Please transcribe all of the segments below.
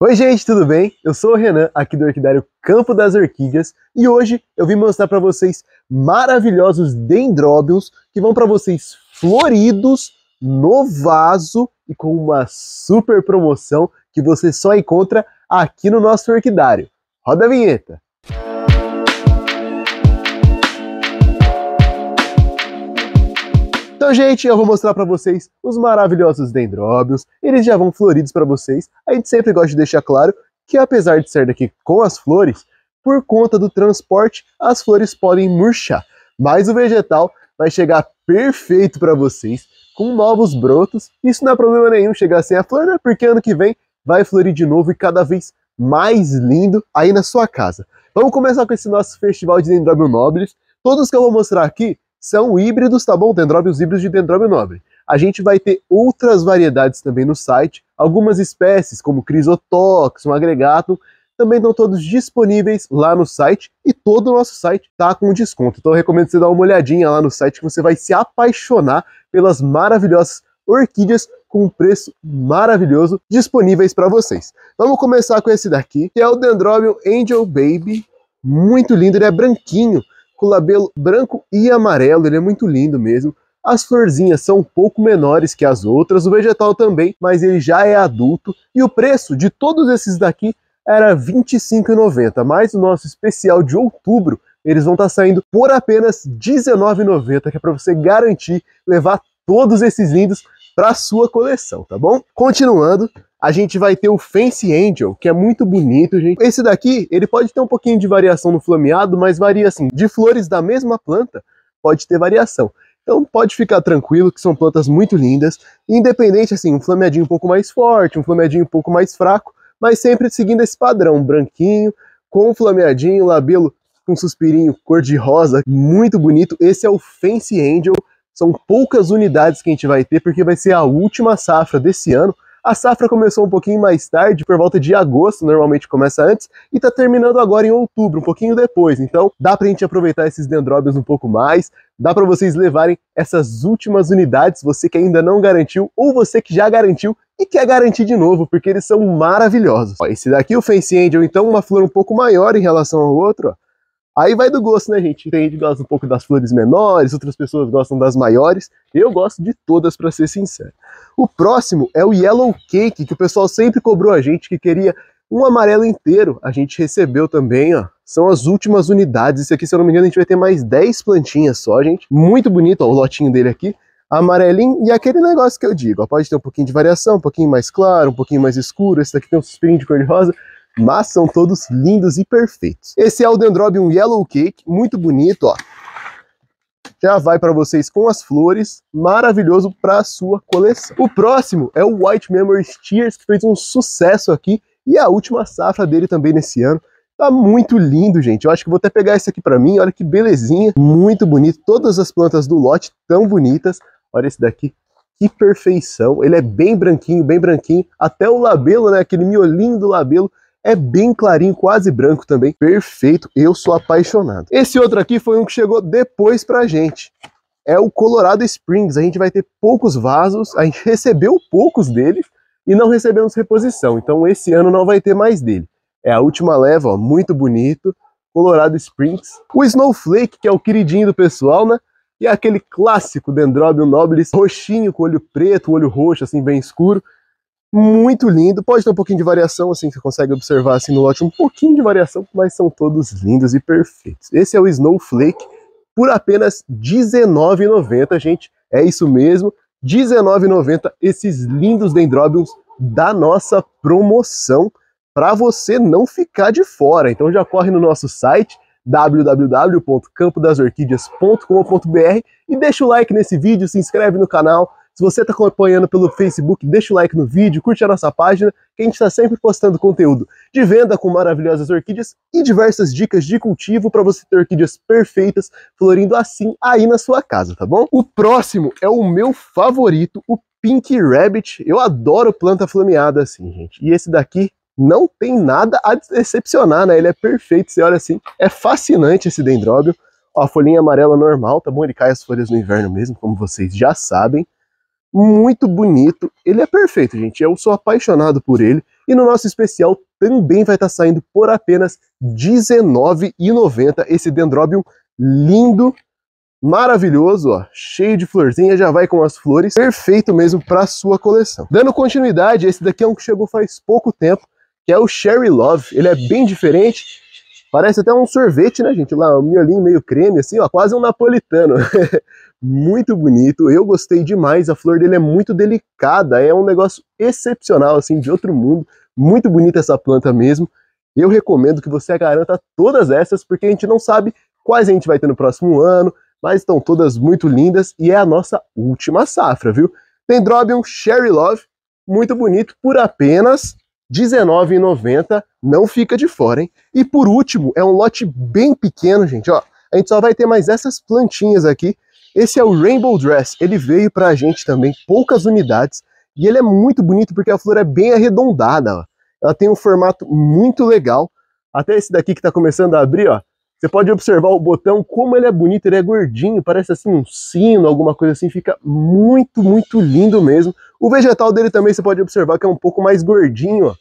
Oi gente, tudo bem? Eu sou o Renan, aqui do Orquidário Campo das Orquídeas, e hoje eu vim mostrar para vocês maravilhosos dendróbios que vão para vocês floridos no vaso e com uma super promoção que você só encontra aqui no nosso orquidário. Roda a vinheta! Então, gente, eu vou mostrar para vocês os maravilhosos dendróbios. Eles já vão floridos para vocês. A gente sempre gosta de deixar claro que, apesar de ser daqui com as flores, por conta do transporte, as flores podem murchar. Mas o vegetal vai chegar perfeito para vocês, com novos brotos. Isso não é problema nenhum chegar sem a flor, né? Porque ano que vem vai florir de novo e cada vez mais lindo aí na sua casa. Vamos começar com esse nosso festival de dendróbio nobres. Todos que eu vou mostrar aqui são híbridos, tá bom? Dendróbios híbridos de dendróbio nobre. A gente vai ter outras variedades também no site, algumas espécies como Crisotox, um agregato, também estão todos disponíveis lá no site e todo o nosso site tá com desconto. Então eu recomendo você dar uma olhadinha lá no site que você vai se apaixonar pelas maravilhosas orquídeas com um preço maravilhoso disponíveis para vocês. Vamos começar com esse daqui, que é o Dendrobium Angel Baby. Muito lindo, ele é branquinho, o labelo branco e amarelo, ele é muito lindo mesmo. As florzinhas são um pouco menores que as outras, o vegetal também, mas ele já é adulto. E o preço de todos esses daqui era R$ 25,90, mas o nosso especial de outubro, eles vão estar tá saindo por apenas R$ 19,90, que é para você garantir levar todos esses lindos para sua coleção, tá bom? Continuando, a gente vai ter o Fancy Angel, que é muito bonito, gente. Esse daqui, ele pode ter um pouquinho de variação no flameado, mas varia assim, de flores da mesma planta, pode ter variação. Então pode ficar tranquilo que são plantas muito lindas, independente assim, um flameadinho um pouco mais forte, um flameadinho um pouco mais fraco, mas sempre seguindo esse padrão, branquinho, com flameadinho, labelo com um suspirinho cor de rosa, muito bonito. Esse é o Fancy Angel, são poucas unidades que a gente vai ter, porque vai ser a última safra desse ano, a safra começou um pouquinho mais tarde, por volta de agosto, normalmente começa antes, e está terminando agora em outubro, um pouquinho depois. Então dá para a gente aproveitar esses dendróbios um pouco mais, dá para vocês levarem essas últimas unidades, você que ainda não garantiu ou você que já garantiu e quer garantir de novo, porque eles são maravilhosos. Ó, esse daqui, o Fancy Angel, então, uma flor um pouco maior em relação ao outro, ó. Aí vai do gosto, né, gente? Tem gente que gosta um pouco das flores menores, outras pessoas gostam das maiores. Eu gosto de todas, para ser sincero. O próximo é o Yellow Cake, que o pessoal sempre cobrou a gente que queria um amarelo inteiro. A gente recebeu também, ó. São as últimas unidades. Esse aqui, se eu não me engano, a gente vai ter mais 10 plantinhas só, gente. Muito bonito, ó, o lotinho dele aqui. Amarelinho e aquele negócio que eu digo, ó, pode ter um pouquinho de variação, um pouquinho mais claro, um pouquinho mais escuro. Esse daqui tem um suspirinho de cor-de-rosa mas são todos lindos e perfeitos. Esse é o Dendrobium Yellow Cake, muito bonito, ó. Já vai para vocês com as flores, maravilhoso para a sua coleção. O próximo é o White memory Tears, que fez um sucesso aqui, e a última safra dele também nesse ano. Tá muito lindo, gente. Eu acho que vou até pegar esse aqui para mim. Olha que belezinha. Muito bonito. Todas as plantas do lote tão bonitas. Olha esse daqui. Que perfeição. Ele é bem branquinho, bem branquinho. Até o labelo, né? Aquele miolinho do labelo é bem clarinho, quase branco também. Perfeito, eu sou apaixonado. Esse outro aqui foi um que chegou depois pra gente. É o Colorado Springs. A gente vai ter poucos vasos, a gente recebeu poucos deles e não recebemos reposição. Então esse ano não vai ter mais dele. É a última leva, ó, muito bonito. Colorado Springs. O Snowflake, que é o queridinho do pessoal, né? E é aquele clássico Dendrobium nobilis, roxinho com olho preto, olho roxo, assim, bem escuro muito lindo. Pode ter um pouquinho de variação, assim, que você consegue observar assim, no lote, um pouquinho de variação, mas são todos lindos e perfeitos. Esse é o Snowflake por apenas R$19,90, gente. É isso mesmo, R$19,90 esses lindos dendrobiums da nossa promoção para você não ficar de fora. Então já corre no nosso site www.campodasorquídeas.com.br e deixa o like nesse vídeo, se inscreve no canal, se você está acompanhando pelo Facebook, deixa o like no vídeo, curte a nossa página, que a gente está sempre postando conteúdo de venda com maravilhosas orquídeas e diversas dicas de cultivo para você ter orquídeas perfeitas florindo assim aí na sua casa, tá bom? O próximo é o meu favorito, o Pink Rabbit. Eu adoro planta flameada assim, gente. E esse daqui não tem nada a decepcionar, né? Ele é perfeito, você olha assim, é fascinante esse dendróbio. Ó, a folhinha amarela normal, tá bom? Ele cai as folhas no inverno mesmo, como vocês já sabem muito bonito. Ele é perfeito, gente. Eu sou apaixonado por ele. E no nosso especial também vai estar tá saindo por apenas R$19,90 esse Dendrobium lindo, maravilhoso, ó, cheio de florzinha, já vai com as flores, perfeito mesmo para sua coleção. Dando continuidade, esse daqui é um que chegou faz pouco tempo, que é o Sherry Love. Ele é bem diferente, parece até um sorvete, né, gente? Lá, um miolinho meio creme, assim, ó, quase um napolitano. muito bonito. Eu gostei demais. A flor dele é muito delicada, é um negócio excepcional, assim, de outro mundo. Muito bonita essa planta mesmo. Eu recomendo que você garanta todas essas, porque a gente não sabe quais a gente vai ter no próximo ano, mas estão todas muito lindas e é a nossa última safra, viu? Dendrobium Sherry Love, muito bonito, por apenas R$19,90, não fica de fora, hein? E por último, é um lote bem pequeno, gente, ó. A gente só vai ter mais essas plantinhas aqui, esse é o Rainbow Dress, ele veio para a gente também, poucas unidades, e ele é muito bonito porque a flor é bem arredondada, ó. ela tem um formato muito legal, até esse daqui que está começando a abrir, ó, você pode observar o botão, como ele é bonito, ele é gordinho, parece assim um sino, alguma coisa assim, fica muito, muito lindo mesmo. O vegetal dele também você pode observar que é um pouco mais gordinho, ó,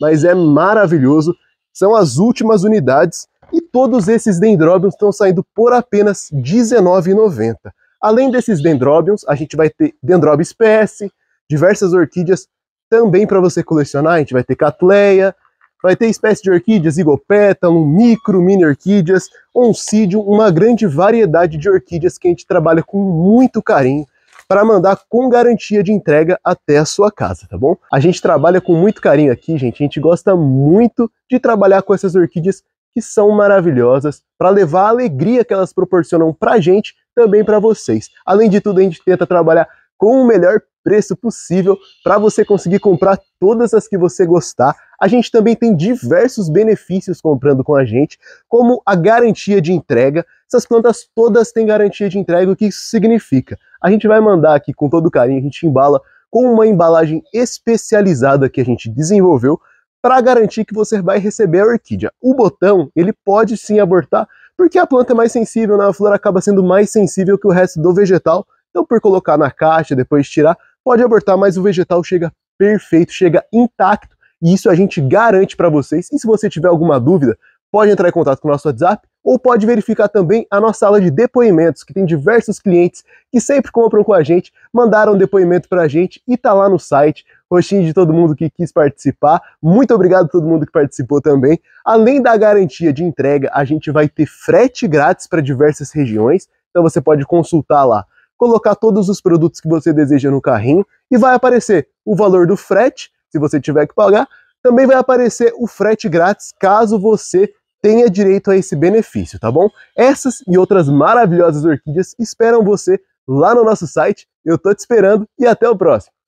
mas é maravilhoso. São as últimas unidades e todos esses dendróbios estão saindo por apenas R$19,90. Além desses dendróbios, a gente vai ter dendrobe espécie, diversas orquídeas também para você colecionar. A gente vai ter catleia, vai ter espécies de orquídeas, igopétalo, micro, mini orquídeas, oncidium, uma grande variedade de orquídeas que a gente trabalha com muito carinho para mandar com garantia de entrega até a sua casa, tá bom? A gente trabalha com muito carinho aqui, gente. A gente gosta muito de trabalhar com essas orquídeas que são maravilhosas, para levar a alegria que elas proporcionam para a gente, também para vocês. Além de tudo, a gente tenta trabalhar com o melhor preço possível para você conseguir comprar todas as que você gostar. A gente também tem diversos benefícios comprando com a gente, como a garantia de entrega. Essas plantas todas têm garantia de entrega, o que isso significa? A gente vai mandar aqui com todo carinho, a gente embala com uma embalagem especializada que a gente desenvolveu para garantir que você vai receber a orquídea. O botão, ele pode sim abortar, porque a planta é mais sensível, né? a flor acaba sendo mais sensível que o resto do vegetal, então por colocar na caixa, depois tirar, pode abortar, mas o vegetal chega perfeito, chega intacto, e isso a gente garante para vocês. E se você tiver alguma dúvida, pode entrar em contato com o nosso WhatsApp, ou pode verificar também a nossa sala de depoimentos, que tem diversos clientes que sempre compram com a gente, mandaram depoimento para a gente e está lá no site roxinho de todo mundo que quis participar. Muito obrigado a todo mundo que participou também. Além da garantia de entrega, a gente vai ter frete grátis para diversas regiões, então você pode consultar lá, colocar todos os produtos que você deseja no carrinho e vai aparecer o valor do frete, se você tiver que pagar. Também vai aparecer o frete grátis caso você tenha direito a esse benefício, tá bom? Essas e outras maravilhosas orquídeas esperam você lá no nosso site. Eu tô te esperando e até o próximo.